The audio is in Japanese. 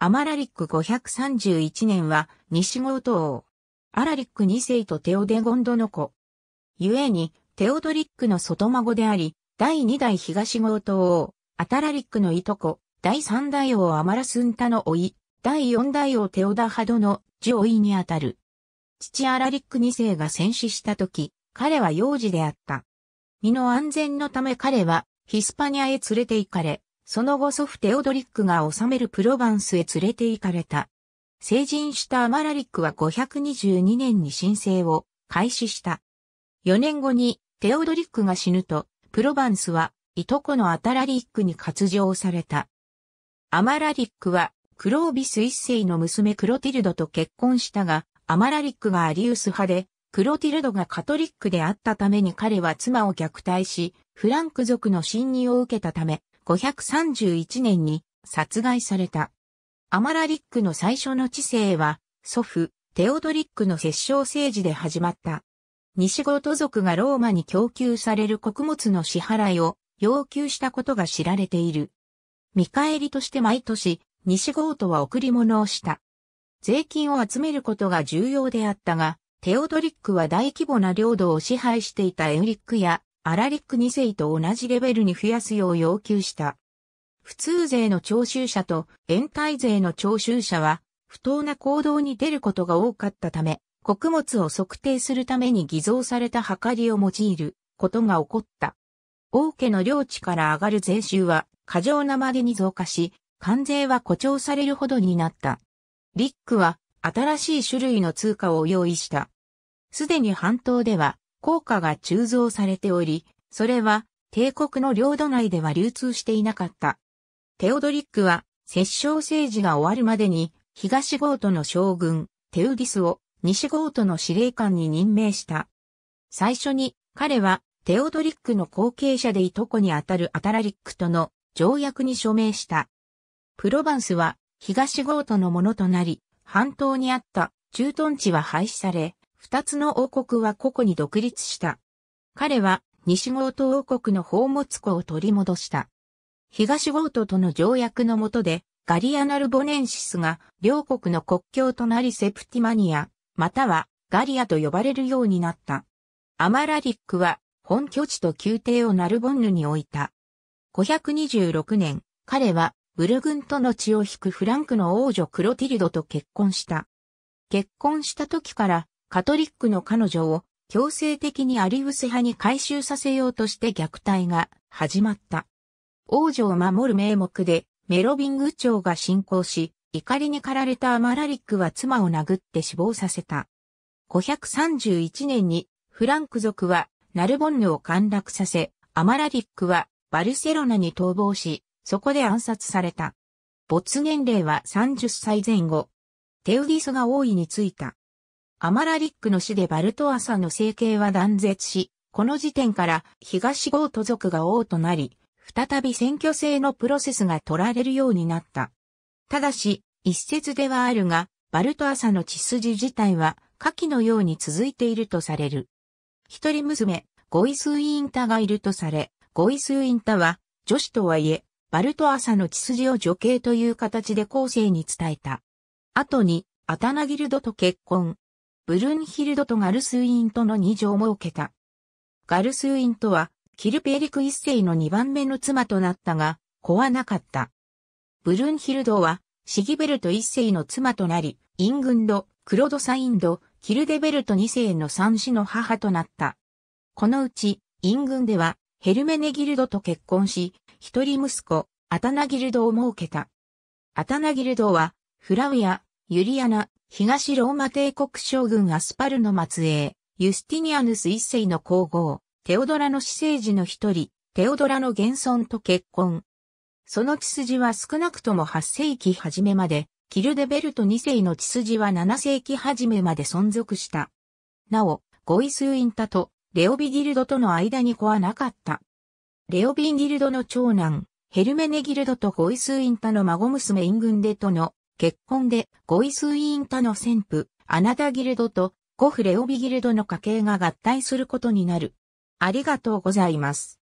アマラリック531年は西郷都王。アラリック2世とテオデゴンドの子。ゆえに、テオドリックの外孫であり、第2代東郷都王、アタラリックのいとこ、第3代王アマラスンタの甥、第4代王テオダハドの上甥にあたる。父アラリック2世が戦死した時、彼は幼児であった。身の安全のため彼はヒスパニアへ連れて行かれ、その後祖父テオドリックが治めるプロヴァンスへ連れて行かれた。成人したアマラリックは522年に申請を開始した。4年後にテオドリックが死ぬと、プロヴァンスはいとこのアタラリックに割譲された。アマラリックはクロービス一世の娘クロティルドと結婚したが、アマラリックがアリウス派で、クロティルドがカトリックであったために彼は妻を虐待し、フランク族の侵入を受けたため、531年に殺害された。アマラリックの最初の治世は、祖父、テオドリックの摂政政治で始まった。西ゴート族がローマに供給される穀物の支払いを要求したことが知られている。見返りとして毎年、西ゴートは贈り物をした。税金を集めることが重要であったが、テオドリックは大規模な領土を支配していたエウリックやアラリック2世と同じレベルに増やすよう要求した。普通税の徴収者と延滞税の徴収者は不当な行動に出ることが多かったため、穀物を測定するために偽造された計りを用いることが起こった。王家の領地から上がる税収は過剰なまでに増加し、関税は誇張されるほどになった。リックは新しい種類の通貨を用意した。すでに半島では効果が鋳造されており、それは帝国の領土内では流通していなかった。テオドリックは、摂政政治が終わるまでに、東ゴートの将軍、テウディスを西ゴートの司令官に任命した。最初に、彼は、テオドリックの後継者でいとこにあたるアタラリックとの条約に署名した。プロバンスは、東ゴートのものとなり、半島にあった駐屯地は廃止され、二つの王国は個々に独立した。彼は西ゴート王国の宝物庫を取り戻した。東ゴートとの条約の下で、ガリアナルボネンシスが両国の国境となりセプティマニア、またはガリアと呼ばれるようになった。アマラリックは本拠地と宮廷をナルボンヌに置いた。526年、彼はブルグンとの血を引くフランクの王女クロティルドと結婚した。結婚した時からカトリックの彼女を強制的にアリウス派に回収させようとして虐待が始まった。王女を守る名目でメロビング朝が進行し、怒りに駆られたアマラリックは妻を殴って死亡させた。531年にフランク族はナルボンヌを陥落させ、アマラリックはバルセロナに逃亡し、そこで暗殺された。没年齢は30歳前後。テウディスが王位についた。アマラリックの死でバルトアサの生計は断絶し、この時点から東ゴート族が王となり、再び選挙制のプロセスが取られるようになった。ただし、一説ではあるが、バルトアサの血筋自体は下記のように続いているとされる。一人娘、ゴイスウィンタがいるとされ、ゴイスウィンタは女子とはいえ、バルトアサの血筋を女系という形で後世に伝えた。後に、アタナギルドと結婚、ブルンヒルドとガルスウィンとの二女を設けた。ガルスウィンとは、キルペリク一世の二番目の妻となったが、子はなかった。ブルンヒルドは、シギベルト一世の妻となり、イングンド、クロドサインド、キルデベルト二世の三子の母となった。このうち、イングンでは、ヘルメネギルドと結婚し、一人息子、アタナギルドを設けた。アタナギルドは、フラウやユリアナ、東ローマ帝国将軍アスパルの末裔、ユスティニアヌス一世の皇后、テオドラの死生児の一人、テオドラの現存と結婚。その血筋は少なくとも8世紀初めまで、キルデベルト2世の血筋は7世紀初めまで存続した。なお、ゴイスウインタとレオビギルドとの間に子はなかった。レオビンギルドの長男、ヘルメネギルドとゴイスウインタの孫娘イングンデとの結婚でゴイスイン他の旋夫、アナダギルドとゴフレオビギルドの家系が合体することになる。ありがとうございます。